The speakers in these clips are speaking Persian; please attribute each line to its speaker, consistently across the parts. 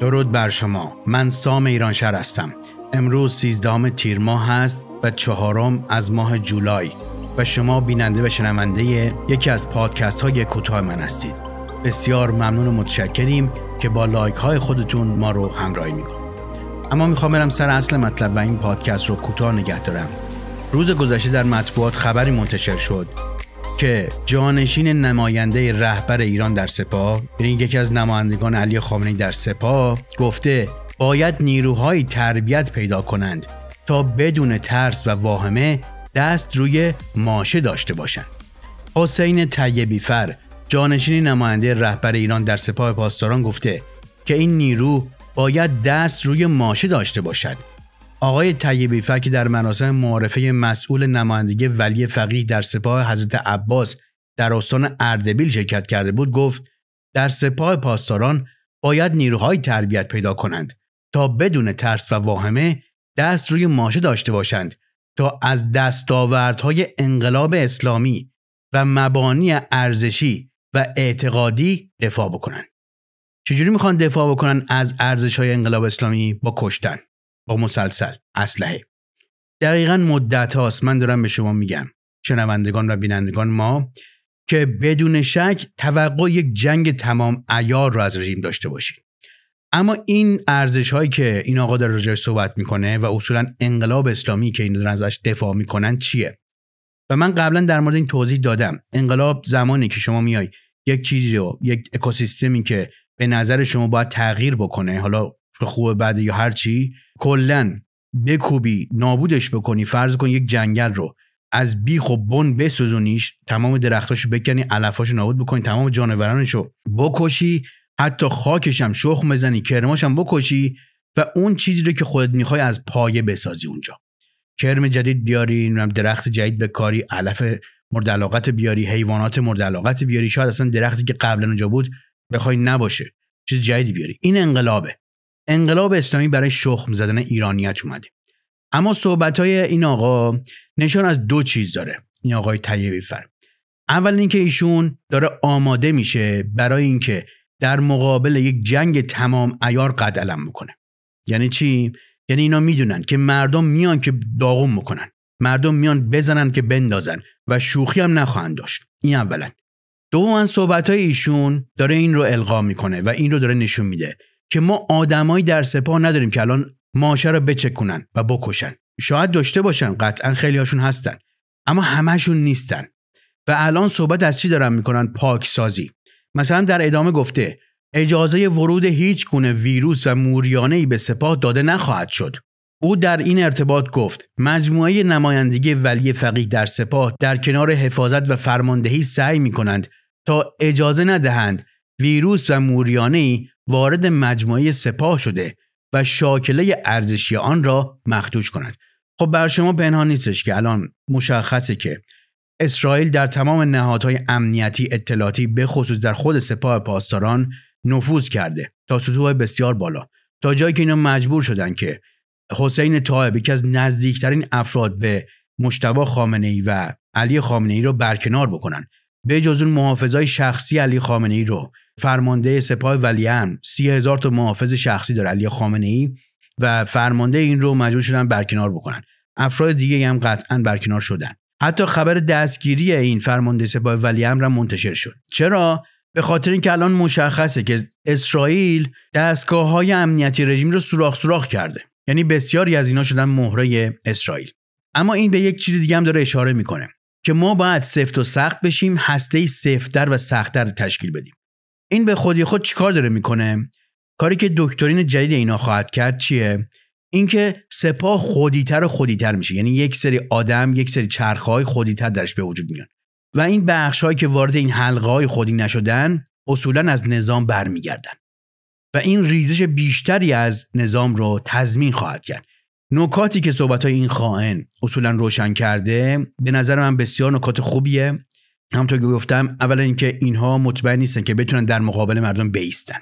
Speaker 1: درود بر شما من سام ایران هستم امروز سیزدهم تیر ماه هست و چهارم از ماه جولای و شما بیننده و شنونده یکی از پادکست های کوتاه من هستید بسیار ممنون و متشکریم که با لایک های خودتون ما رو همراهی میکن. اما میخوام برم سر اصل مطلب و این پادکست رو کوتاه نگه دارم روز گذشته در مطبوعات خبری منتشر شد که جانشین نماینده رهبر ایران در سپاه یعنی یکی از نمایندگان علی خامنه‌ای در سپاه گفته باید نیروهای تربیت پیدا کنند تا بدون ترس و واهمه دست روی ماشه داشته باشند حسین طیبی فر جانشین نماینده رهبر ایران در سپاه پاسداران گفته که این نیرو باید دست روی ماشه داشته باشد آقای طیبی که در مراسم معارفه مسئول نمایندگی ولی فقیه در سپاه حضرت عباس در استان اردبیل شرکت کرده بود گفت در سپاه پاسداران باید نیروهای تربیت پیدا کنند تا بدون ترس و واهمه دست روی ماشه داشته باشند تا از دستاوردهای انقلاب اسلامی و مبانی ارزشی و اعتقادی دفاع بکنند. چجوری میخوان دفاع بکنن از ارزش های انقلاب اسلامی با کشتن؟ با مسلسل اسلحه دقیقا مدت هاست من دارم به شما میگم شنوندگان و بینندگان ما که بدون شک توقع یک جنگ تمام ایار رو از رژیم داشته باشید اما این ارزش هایی که این آقا در رجای صحبت میکنه و اصولا انقلاب اسلامی که این دارن ازش دفاع میکنن چیه و من قبلا در مورد این توضیح دادم انقلاب زمانی که شما میای یک چیزی رو یک اکوسیستمی که به نظر شما باید تغییر بکنه حالا خوب بده یا هر چی کلا بکوبی نابودش بکنی فرض کن یک جنگل رو از بیخ و بن بسوزونیش تمام درختاشو بکنی علفاشو نابود بکنی تمام جانورانشو بکشی حتی خاکش هم شخم بزنی کرماش هم بکشی و اون چیزی رو که خودت میخوای از پایه بسازی اونجا کرم جدید بیاری درخت جدید بکاری علف مورد علاقت بیاری حیوانات مورد علاقت بیاری شاید اصلا درختی که قبلا اونجا بود بخوای نباشه چیز جدیدی بیاری این انقلابه انقلاب اسلامی برای شخم زدن ایرانیت اومده اما صحبت های این آقا نشان از دو چیز داره این آقای طیبی فر اول اینکه ایشون داره آماده میشه برای اینکه در مقابل یک جنگ تمام ایار قد میکنه یعنی چی یعنی اینا میدونن که مردم میان که داغم میکنن مردم میان بزنن که بندازن و شوخی هم نخواهند داشت این اولا دوما صحبت های ایشون داره این رو القا میکنه و این رو داره نشون میده که ما آدمایی در سپاه نداریم که الان ماشه رو بچکنن و بکشن شاید داشته باشن قطعا خیلی هاشون هستن اما همهشون نیستن و الان صحبت از چی دارن میکنن پاکسازی مثلا در ادامه گفته اجازه ورود هیچ گونه ویروس و موریانه ای به سپاه داده نخواهد شد او در این ارتباط گفت مجموعه نمایندگی ولی فقیه در سپاه در کنار حفاظت و فرماندهی سعی می کنند تا اجازه ندهند ویروس و موریانه ای وارد مجموعه سپاه شده و شاکله ارزشی آن را مختوش کند خب بر شما پنهان نیستش که الان مشخصه که اسرائیل در تمام نهادهای امنیتی اطلاعاتی به خصوص در خود سپاه پاسداران نفوذ کرده تا سطوح بسیار بالا تا جایی که اینا مجبور شدن که حسین طایب یکی از نزدیکترین افراد به مشتبه خامنه و علی خامنه ای رو برکنار بکنن به جز اون محافظای شخصی علی خامنه ای رو فرمانده سپاه ولیام سی هزار تا محافظ شخصی داره علی خامنه ای و فرمانده این رو مجبور شدن برکنار بکنن افراد دیگه هم قطعا برکنار شدن حتی خبر دستگیری این فرمانده سپاه ولیام را منتشر شد چرا به خاطر اینکه الان مشخصه که اسرائیل دستگاه های امنیتی رژیم رو سوراخ سوراخ کرده یعنی بسیاری از اینا شدن مهره اسرائیل اما این به یک چیز دیگه هم داره اشاره میکنه که ما باید سفت و سخت بشیم هسته سفتتر و سختتر تشکیل بدیم این به خودی خود چیکار داره میکنه کاری که دکترین جدید اینا خواهد کرد چیه اینکه سپاه خودیتر و خودیتر میشه یعنی یک سری آدم یک سری چرخهای خودیتر درش به وجود میان و این بخش هایی که وارد این حلقه های خودی نشدن اصولا از نظام برمیگردن و این ریزش بیشتری از نظام رو تضمین خواهد کرد نکاتی که صحبت های این خائن اصولا روشن کرده به نظر من بسیار نکات خوبیه همطور که گفتم اولا اینکه اینها مطمئن نیستن که بتونن در مقابل مردم بیستن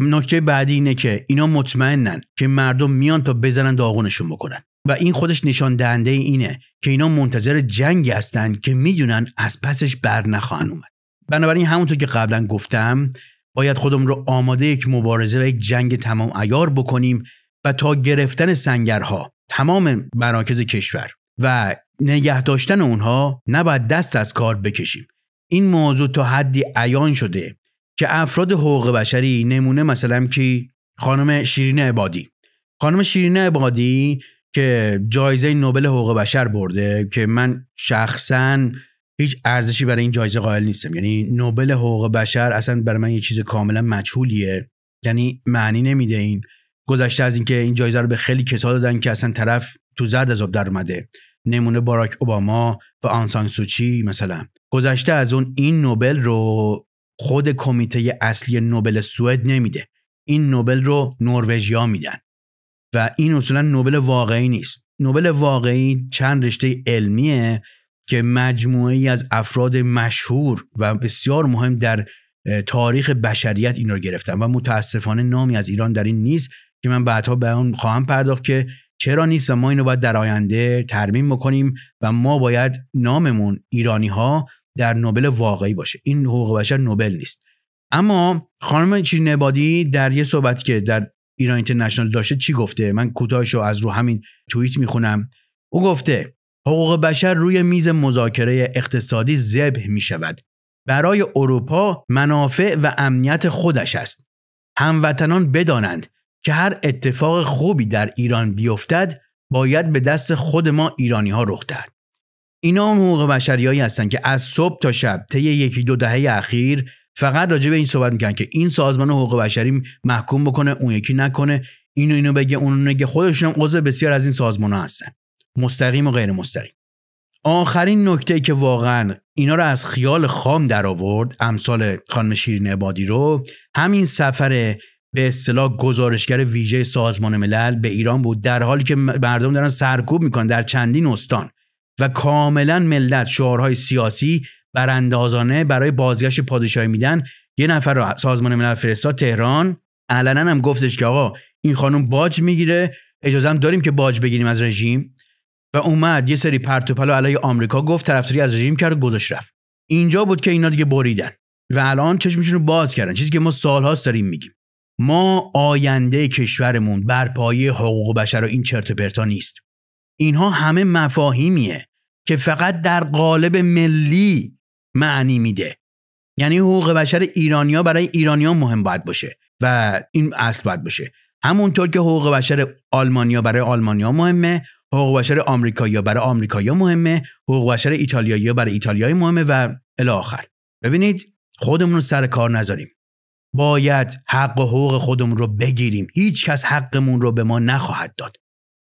Speaker 1: نکته بعدی اینه که اینا مطمئنن که مردم میان تا بزنن داغونشون بکنن و این خودش نشان دهنده اینه که اینا منتظر جنگ هستند که میدونن از پسش بر نخواهن اومد بنابراین همونطور که قبلا گفتم باید خودم رو آماده یک مبارزه و یک جنگ تمام ایار بکنیم و تا گرفتن سنگرها تمام مراکز کشور و نگه داشتن اونها نباید دست از کار بکشیم این موضوع تا حدی عیان شده که افراد حقوق بشری نمونه مثلا کی خانم شیرین عبادی خانم شیرین عبادی که جایزه نوبل حقوق بشر برده که من شخصا هیچ ارزشی برای این جایزه قائل نیستم یعنی نوبل حقوق بشر اصلا برای من یه چیز کاملا مجهولیه یعنی معنی نمیده این گذشته از اینکه این جایزه رو به خیلی کسا دادن که اصلا طرف تو زرد از آب در اومده نمونه باراک اوباما و آنسان سوچی مثلا گذشته از اون این نوبل رو خود کمیته اصلی نوبل سوئد نمیده این نوبل رو نروژیا میدن و این اصولا نوبل واقعی نیست نوبل واقعی چند رشته علمیه که مجموعه ای از افراد مشهور و بسیار مهم در تاریخ بشریت این رو گرفتن و متاسفانه نامی از ایران در این نیست که من بعدها به اون خواهم پرداخت که چرا نیست و ما اینو باید در آینده ترمیم بکنیم و ما باید ناممون ایرانی ها در نوبل واقعی باشه این حقوق بشر نوبل نیست اما خانم نبادی در یه صحبت که در ایران اینترنشنال داشته چی گفته من کوتاهشو از رو همین توییت میخونم او گفته حقوق بشر روی میز مذاکره اقتصادی ذبح می شود برای اروپا منافع و امنیت خودش است هموطنان بدانند که هر اتفاق خوبی در ایران بیفتد باید به دست خود ما ایرانی ها رخ دهد اینا هم حقوق بشریایی هستن که از صبح تا شب طی یکی دو دهه اخیر فقط راجع به این صحبت میکنن که این سازمان حقوق بشری محکوم بکنه اون یکی نکنه اینو اینو بگه اونو نگه خودشون هم عضو بسیار از این سازمان ها هستن مستقیم و غیر مستقیم آخرین نکته که واقعا اینا رو از خیال خام در آورد امثال خانم شیرین عبادی رو همین سفر به اصطلاح گزارشگر ویژه سازمان ملل به ایران بود در حالی که مردم دارن سرکوب میکنن در چندین استان و کاملا ملت شعارهای سیاسی براندازانه برای بازگشت پادشاهی میدن یه نفر رو سازمان ملل فرستاد تهران علنا هم گفتش که آقا این خانم باج میگیره اجازه هم داریم که باج بگیریم از رژیم و اومد یه سری پرتوپلا و آمریکا گفت طرفداری از رژیم کرد گذاشت رفت اینجا بود که اینا دیگه بریدن و الان چشمشون رو باز کردن چیزی که ما سالهاست داریم میگیم ما آینده کشورمون بر پایه حقوق بشر و این چرت و پرتا نیست اینها همه مفاهیمیه که فقط در قالب ملی معنی میده یعنی حقوق بشر ایرانیا برای ایرانیا مهم باید باشه و این اصل باید باشه همونطور که حقوق بشر آلمانیا برای آلمانیا مهمه حقوق بشر آمریکایی برای آمریکایی مهمه حقوق بشر ایتالیایی برای ایتالیایی مهمه و الی آخر ببینید خودمون رو سر کار نذاریم باید حق و حقوق خودمون رو بگیریم هیچ کس حقمون رو به ما نخواهد داد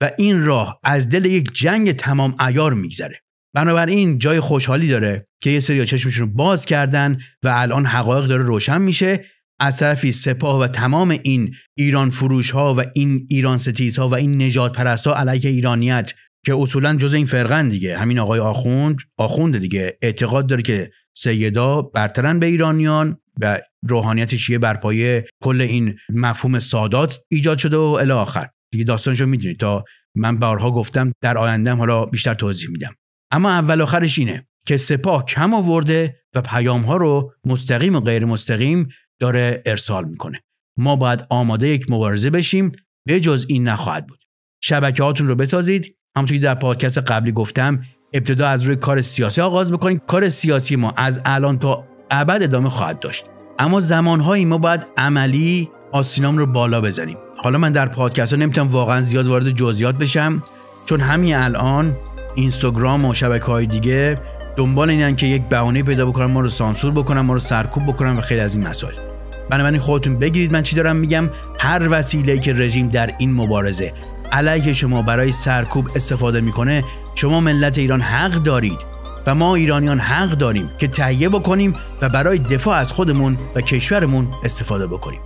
Speaker 1: و این راه از دل یک جنگ تمام ایار میگذره بنابراین جای خوشحالی داره که یه سری چشمشون رو باز کردن و الان حقایق داره روشن میشه از طرفی سپاه و تمام این ایران فروش ها و این ایران ستیز ها و این نجات پرست ها علیه ایرانیت که اصولا جز این فرقن دیگه همین آقای آخوند آخوند دیگه اعتقاد داره که سیدا برترن به ایرانیان و روحانیت شیعه بر پایه کل این مفهوم سادات ایجاد شده و الی آخر دیگه داستانشو میدونید تا من بارها گفتم در آیندهم حالا بیشتر توضیح میدم اما اول آخرش اینه که سپاه کم آورده و پیام ها رو مستقیم و غیر مستقیم داره ارسال میکنه ما باید آماده یک مبارزه بشیم به جز این نخواهد بود شبکه هاتون رو بسازید همونطور که در پادکست قبلی گفتم ابتدا از روی کار سیاسی آغاز بکنید کار سیاسی ما از الان تا ابد ادامه خواهد داشت اما زمانهایی ما باید عملی آسینام رو بالا بزنیم حالا من در پادکست ها نمیتونم واقعا زیاد وارد جزئیات بشم چون همین الان اینستاگرام و شبکه های دیگه دنبال اینن که یک بهانه پیدا بکنن ما رو سانسور بکنن ما رو سرکوب بکنن و خیلی از این مسائل بنابراین خودتون بگیرید من چی دارم میگم هر وسیله که رژیم در این مبارزه علیه شما برای سرکوب استفاده میکنه شما ملت ایران حق دارید و ما ایرانیان حق داریم که تهیه بکنیم و برای دفاع از خودمون و کشورمون استفاده بکنیم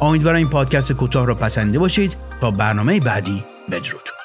Speaker 1: امیدوارم این پادکست کوتاه را پسنده باشید تا برنامه بعدی بدرود